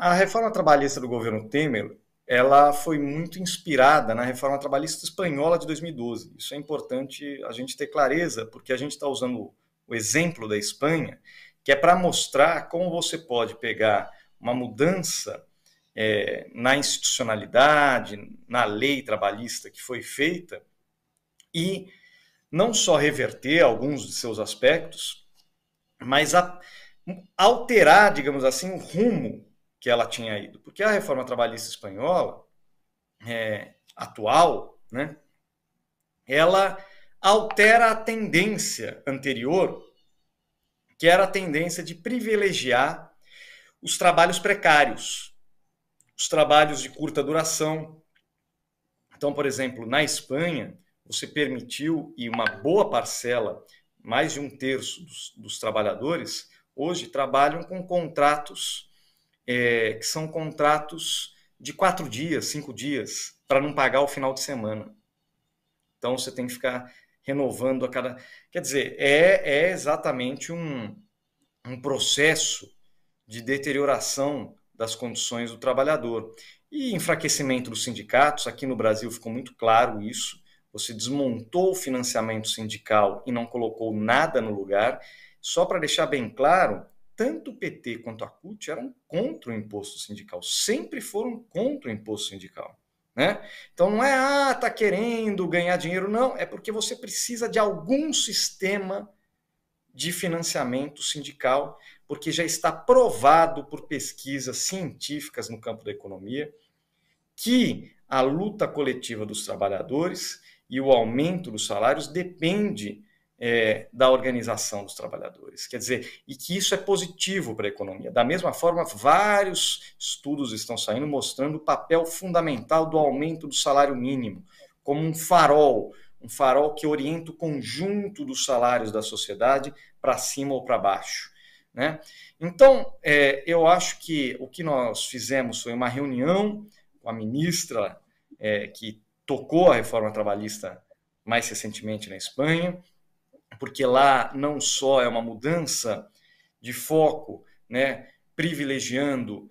A reforma trabalhista do governo Temer ela foi muito inspirada na reforma trabalhista espanhola de 2012. Isso é importante a gente ter clareza, porque a gente está usando o exemplo da Espanha, que é para mostrar como você pode pegar uma mudança é, na institucionalidade, na lei trabalhista que foi feita, e não só reverter alguns de seus aspectos, mas a, alterar, digamos assim, o rumo que ela tinha ido. Porque a reforma trabalhista espanhola é, atual, né, ela altera a tendência anterior, que era a tendência de privilegiar os trabalhos precários, os trabalhos de curta duração. Então, por exemplo, na Espanha, você permitiu e uma boa parcela, mais de um terço dos, dos trabalhadores, hoje trabalham com contratos é, que são contratos de quatro dias, cinco dias, para não pagar o final de semana. Então você tem que ficar renovando a cada. Quer dizer, é, é exatamente um, um processo de deterioração das condições do trabalhador. E enfraquecimento dos sindicatos, aqui no Brasil ficou muito claro isso. Você desmontou o financiamento sindical e não colocou nada no lugar. Só para deixar bem claro, tanto o PT quanto a CUT eram contra o imposto sindical, sempre foram contra o imposto sindical. Né? Então não é, ah, tá querendo ganhar dinheiro, não, é porque você precisa de algum sistema de financiamento sindical, porque já está provado por pesquisas científicas no campo da economia que a luta coletiva dos trabalhadores e o aumento dos salários depende é, da organização dos trabalhadores. Quer dizer, e que isso é positivo para a economia. Da mesma forma, vários estudos estão saindo mostrando o papel fundamental do aumento do salário mínimo como um farol, um farol que orienta o conjunto dos salários da sociedade para cima ou para baixo. Né? Então, é, eu acho que o que nós fizemos foi uma reunião com a ministra é, que tocou a reforma trabalhista mais recentemente na Espanha, porque lá não só é uma mudança de foco, né, privilegiando,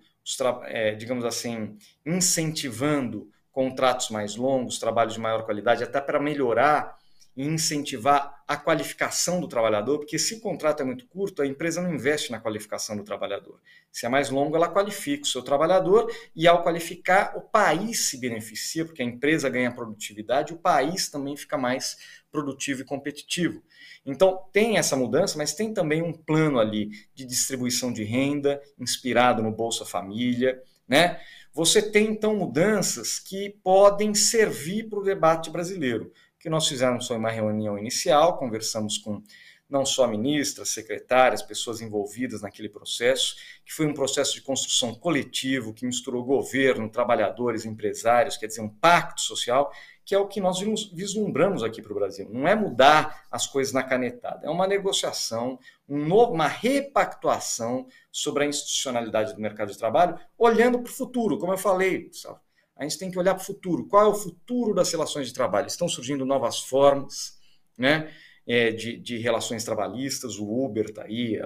é, digamos assim, incentivando contratos mais longos, trabalhos de maior qualidade, até para melhorar e incentivar a qualificação do trabalhador, porque se o contrato é muito curto, a empresa não investe na qualificação do trabalhador. Se é mais longo, ela qualifica o seu trabalhador e, ao qualificar, o país se beneficia, porque a empresa ganha produtividade, o país também fica mais produtivo e competitivo. Então, tem essa mudança, mas tem também um plano ali de distribuição de renda, inspirado no Bolsa Família, né? Você tem então mudanças que podem servir para o debate brasileiro que nós fizemos foi uma reunião inicial, conversamos com não só ministras, secretárias, pessoas envolvidas naquele processo, que foi um processo de construção coletivo, que misturou governo, trabalhadores, empresários, quer dizer, um pacto social, que é o que nós vislumbramos aqui para o Brasil. Não é mudar as coisas na canetada, é uma negociação, uma repactuação sobre a institucionalidade do mercado de trabalho, olhando para o futuro, como eu falei, Gustavo a gente tem que olhar para o futuro. Qual é o futuro das relações de trabalho? Estão surgindo novas formas né, é, de, de relações trabalhistas, o Uber está aí,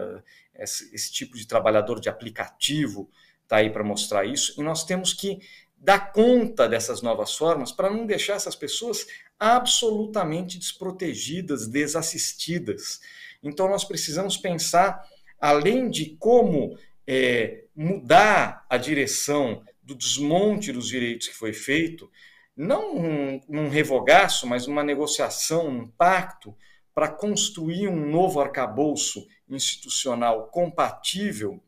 esse, esse tipo de trabalhador de aplicativo está aí para mostrar isso, e nós temos que dar conta dessas novas formas para não deixar essas pessoas absolutamente desprotegidas, desassistidas. Então, nós precisamos pensar, além de como é, mudar a direção do desmonte dos direitos que foi feito, não um, um revogaço, mas uma negociação, um pacto para construir um novo arcabouço institucional compatível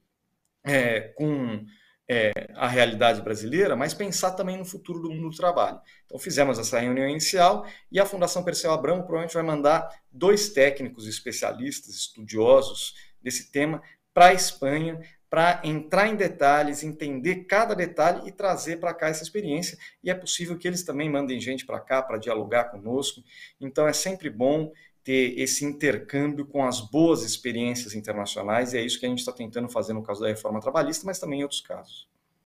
é, com é, a realidade brasileira, mas pensar também no futuro do mundo do trabalho. Então fizemos essa reunião inicial e a Fundação Perseu Abramo provavelmente vai mandar dois técnicos especialistas, estudiosos desse tema para a Espanha para entrar em detalhes, entender cada detalhe e trazer para cá essa experiência. E é possível que eles também mandem gente para cá para dialogar conosco. Então é sempre bom ter esse intercâmbio com as boas experiências internacionais, e é isso que a gente está tentando fazer no caso da reforma trabalhista, mas também em outros casos.